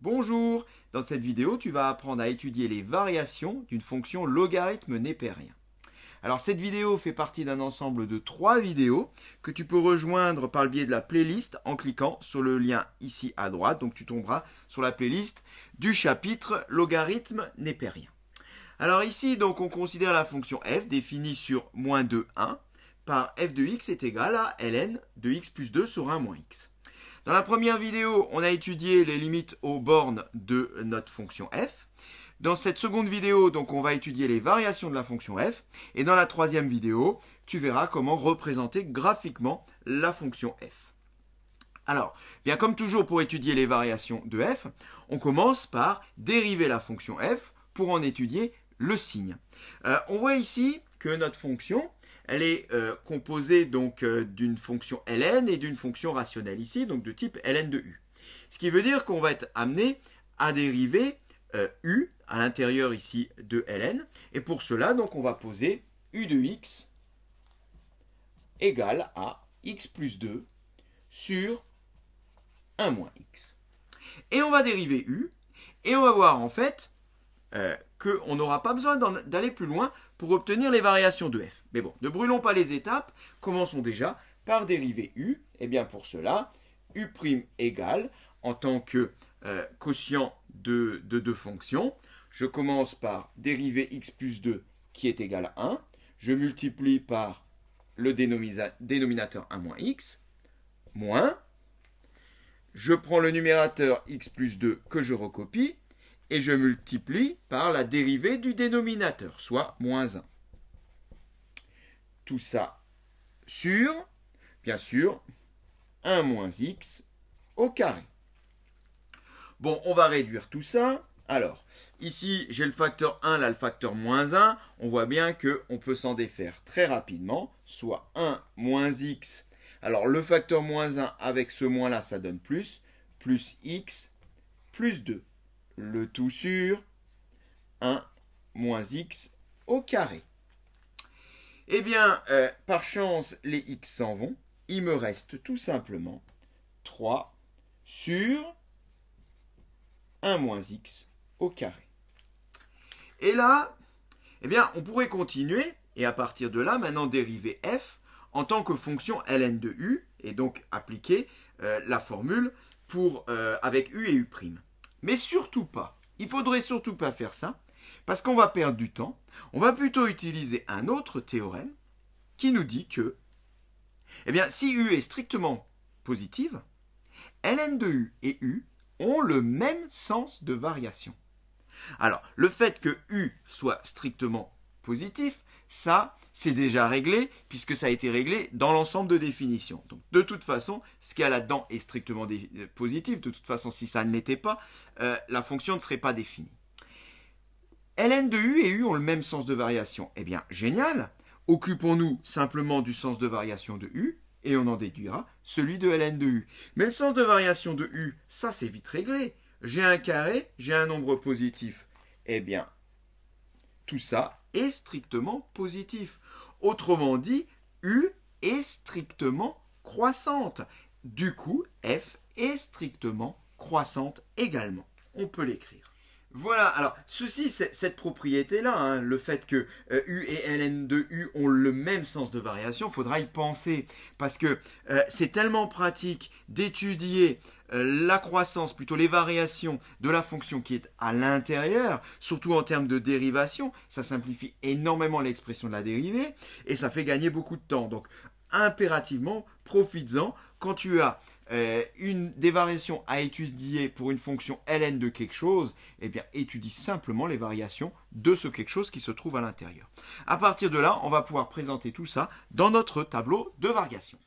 Bonjour Dans cette vidéo, tu vas apprendre à étudier les variations d'une fonction logarithme népérien. Alors cette vidéo fait partie d'un ensemble de trois vidéos que tu peux rejoindre par le biais de la playlist en cliquant sur le lien ici à droite. Donc tu tomberas sur la playlist du chapitre logarithme népérien. Alors ici, donc on considère la fonction f définie sur moins 2, 1 par f de x est égal à ln de x plus 2 sur 1 moins x. Dans la première vidéo, on a étudié les limites aux bornes de notre fonction f. Dans cette seconde vidéo, donc, on va étudier les variations de la fonction f. Et dans la troisième vidéo, tu verras comment représenter graphiquement la fonction f. Alors, bien comme toujours pour étudier les variations de f, on commence par dériver la fonction f pour en étudier le signe. Euh, on voit ici que notre fonction, elle est euh, composée donc euh, d'une fonction ln et d'une fonction rationnelle ici, donc de type ln de u. Ce qui veut dire qu'on va être amené à dériver euh, u à l'intérieur ici de ln. Et pour cela, donc on va poser u de x égale à x plus 2 sur 1 moins x. Et on va dériver u, et on va voir en fait qu'on n'aura pas besoin d'aller plus loin pour obtenir les variations de f. Mais bon, ne brûlons pas les étapes, commençons déjà par dériver u. Et eh bien pour cela, u' égale, en tant que euh, quotient de, de deux fonctions, je commence par dériver x plus 2 qui est égal à 1, je multiplie par le dénominateur 1 moins x, moins, je prends le numérateur x plus 2 que je recopie, et je multiplie par la dérivée du dénominateur, soit moins 1. Tout ça sur, bien sûr, 1 moins x au carré. Bon, on va réduire tout ça. Alors, ici, j'ai le facteur 1, là, le facteur moins 1. On voit bien qu'on peut s'en défaire très rapidement, soit 1 moins x. Alors, le facteur moins 1 avec ce moins-là, ça donne plus, plus x, plus 2 le tout sur 1 moins x au carré. Eh bien, euh, par chance, les x s'en vont. Il me reste tout simplement 3 sur 1 moins x au carré. Et là, eh bien, on pourrait continuer et à partir de là, maintenant dériver f en tant que fonction ln de u et donc appliquer euh, la formule pour, euh, avec u et u'. Mais surtout pas. Il faudrait surtout pas faire ça, parce qu'on va perdre du temps. On va plutôt utiliser un autre théorème qui nous dit que, eh bien, si U est strictement positive, ln de U et U ont le même sens de variation. Alors, le fait que U soit strictement positif, ça, c'est déjà réglé puisque ça a été réglé dans l'ensemble de définitions. Donc de toute façon, ce qu'il y a là-dedans est strictement euh, positif. De toute façon, si ça ne l'était pas, euh, la fonction ne serait pas définie. Ln de U et U ont le même sens de variation. Eh bien, génial Occupons-nous simplement du sens de variation de U et on en déduira celui de Ln de U. Mais le sens de variation de U, ça c'est vite réglé. J'ai un carré, j'ai un nombre positif. Eh bien, tout ça est strictement positif. Autrement dit, U est strictement croissante. Du coup, F est strictement croissante également. On peut l'écrire. Voilà, alors ceci, cette propriété-là, hein, le fait que euh, U et ln de U ont le même sens de variation, faudra y penser, parce que euh, c'est tellement pratique d'étudier euh, la croissance, plutôt les variations de la fonction qui est à l'intérieur, surtout en termes de dérivation, ça simplifie énormément l'expression de la dérivée et ça fait gagner beaucoup de temps. Donc impérativement, profites-en quand tu as euh, une, des variations à étudier pour une fonction ln de quelque chose, eh bien, étudie simplement les variations de ce quelque chose qui se trouve à l'intérieur. À partir de là, on va pouvoir présenter tout ça dans notre tableau de variations.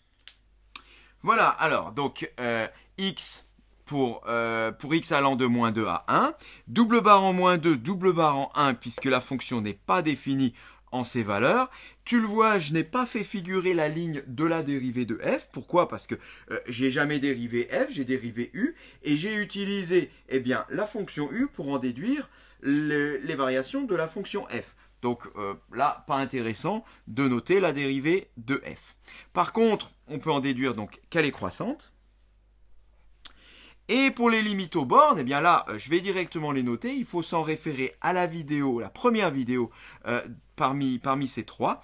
Voilà, alors, donc, euh, x euh, pour, x allant de moins 2 à 1, double barre en moins 2, double barre en 1, puisque la fonction n'est pas définie en ces valeurs. Tu le vois, je n'ai pas fait figurer la ligne de la dérivée de f. Pourquoi Parce que euh, j'ai jamais dérivé f, j'ai dérivé u, et j'ai utilisé eh bien, la fonction u pour en déduire les variations de la fonction f. Donc euh, là, pas intéressant de noter la dérivée de f. Par contre, on peut en déduire donc qu'elle est croissante. Et pour les limites aux bornes, eh bien là, euh, je vais directement les noter. Il faut s'en référer à la vidéo, la première vidéo euh, parmi, parmi, ces trois.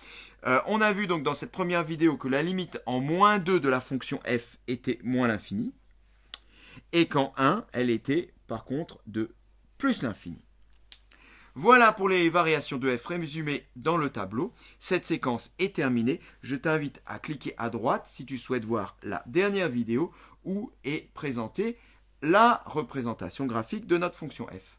on a vu donc dans cette première vidéo que la limite en moins 2 de la fonction f était moins l'infini. Et qu'en 1, elle était par contre de plus l'infini. Voilà pour les variations de f résumées dans le tableau. Cette séquence est terminée. Je t'invite à cliquer à droite si tu souhaites voir la dernière vidéo où est présentée la représentation graphique de notre fonction f.